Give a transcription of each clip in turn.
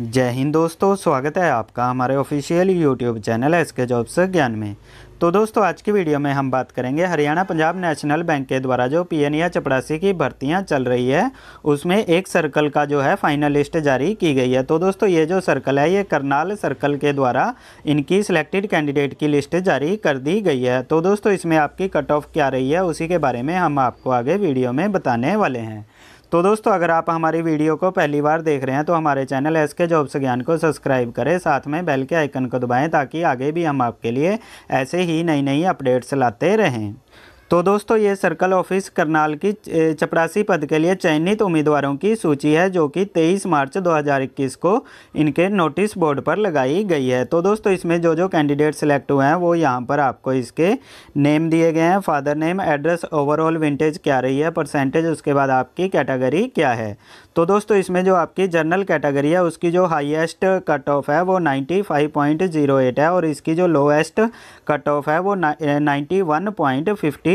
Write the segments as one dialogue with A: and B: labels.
A: जय हिंद दोस्तों स्वागत है आपका हमारे official YouTube channel S K jobs ज्ञान में तो दोस्तों आज की वीडियो में हम बात करेंगे हरियाणा पंजाब नेशनल बैंक के द्वारा जो एन या e चपरासी की भर्तियां चल रही है उसमें एक सर्कल का जो है फाइनल लिस्ट जारी की गई है तो दोस्तों ये जो सर्कल है ये करनाल सर्कल के द्वारा इनकी सिलेक्टेड कैंडिडेट की लिस्ट जारी कर दी गई है तो दोस्तों इसमें आपकी कट ऑफ क्या रही है उसी के बारे में हम आपको आगे वीडियो में बताने वाले हैं तो दोस्तों अगर आप हमारी वीडियो को पहली बार देख रहे हैं तो हमारे चैनल एस के जॉब्स ज्ञान को सब्सक्राइब करें साथ में बेल के आइकन को दबाएं ताकि आगे भी हम आपके लिए ऐसे ही नई नई अपडेट्स लाते रहें तो दोस्तों ये सर्कल ऑफिस करनाल की चपरासी पद के लिए चयनित उम्मीदवारों की सूची है जो कि 23 मार्च 2021 को इनके नोटिस बोर्ड पर लगाई गई है तो दोस्तों इसमें जो जो कैंडिडेट सिलेक्ट हुए हैं वो यहाँ पर आपको इसके नेम दिए गए हैं फादर नेम एड्रेस ओवरऑल विंटेज क्या रही है परसेंटेज उसके बाद आपकी कैटेगरी क्या है तो दोस्तों इसमें जो आपकी जनरल कैटेगरी है उसकी जो हाइएस्ट कट ऑफ है वो नाइन्टी है और इसकी जो लोएस्ट कट ऑफ है वो नाइन्टी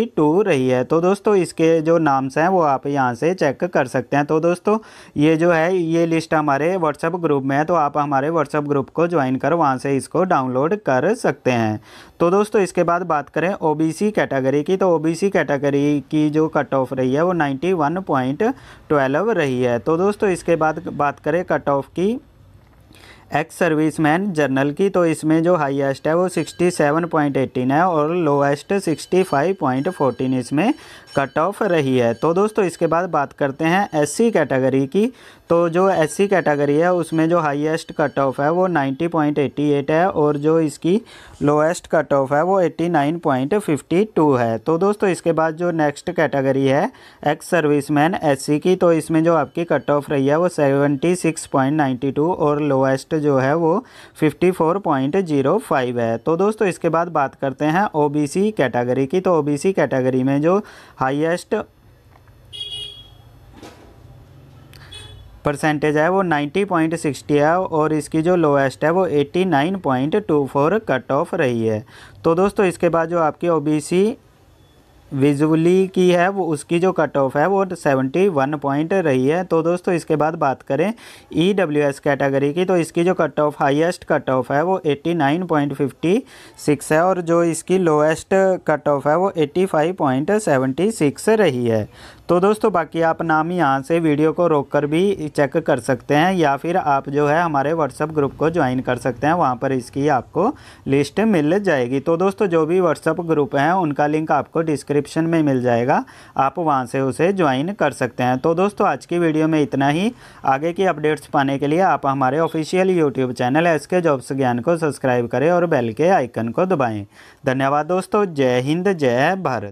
A: थ्री टू रही है तो दोस्तों इसके जो नाम्स हैं वो आप यहाँ से चेक कर सकते हैं तो दोस्तों ये जो है ये लिस्ट हमारे व्हाट्सएप ग्रुप में है तो आप हमारे व्हाट्सएप ग्रुप को ज्वाइन कर वहाँ से इसको डाउनलोड कर सकते हैं तो दोस्तों इसके बाद बात करें ओ कैटेगरी की तो ओ कैटेगरी की जो कट ऑफ रही है वो नाइन्टी रही है तो दोस्तों इसके बाद बात करें कट ऑफ की एक्स सर्विसमैन जर्नल की तो इसमें जो हाईएस्ट है वो 67.18 है और लोएस्ट 65.14 इसमें कट ऑफ रही है तो दोस्तों इसके बाद बात करते हैं एससी कैटेगरी की तो जो एससी कैटेगरी है उसमें जो हाईएस्ट कट ऑफ है वो 90.88 है और जो इसकी लोएस्ट कट ऑफ है वो 89.52 है तो दोस्तों इसके बाद जो नेक्स्ट कैटेगरी है एक्स सर्विस मैन की तो इसमें जो आपकी कट ऑफ रही है वो सेवेंटी और लोएस्ट कॉस्ट जो है वो 54.05 है तो दोस्तों इसके बाद बात करते हैं ओबीसी कैटेगरी की तो ओबीसी कैटेगरी में जो हाईएस्ट परसेंटेज है वो 90.60 है और इसकी जो लोएस्ट है वो 89.24 कट ऑफ रही है तो दोस्तों इसके बाद जो आपकी ओबीसी विजुअली की है वो उसकी जो कट ऑफ है वो 71 पॉइंट रही है तो दोस्तों इसके बाद बात करें ई डब्ल्यू एस कैटेगरी की तो इसकी जो cut off highest cut off है वो 89.56 है और जो इसकी लोएस्ट कट ऑफ है वो 85.76 रही है तो दोस्तों बाकी आप नाम यहाँ से वीडियो को रोक कर भी चेक कर सकते हैं या फिर आप जो है हमारे व्हाट्सअप ग्रुप को ज्वाइन कर सकते हैं वहाँ पर इसकी आपको लिस्ट मिल जाएगी तो दोस्तों जो भी व्हाट्सअप ग्रुप हैं उनका लिंक आपको डिस्क्रिप डिस्क्रिप्शन में मिल जाएगा आप वहाँ से उसे ज्वाइन कर सकते हैं तो दोस्तों आज की वीडियो में इतना ही आगे की अपडेट्स पाने के लिए आप हमारे official YouTube channel S K jobs ज्ञान को सब्सक्राइब करें और बेल के आइकन को दबाएँ धन्यवाद दोस्तों जय हिंद जय भारत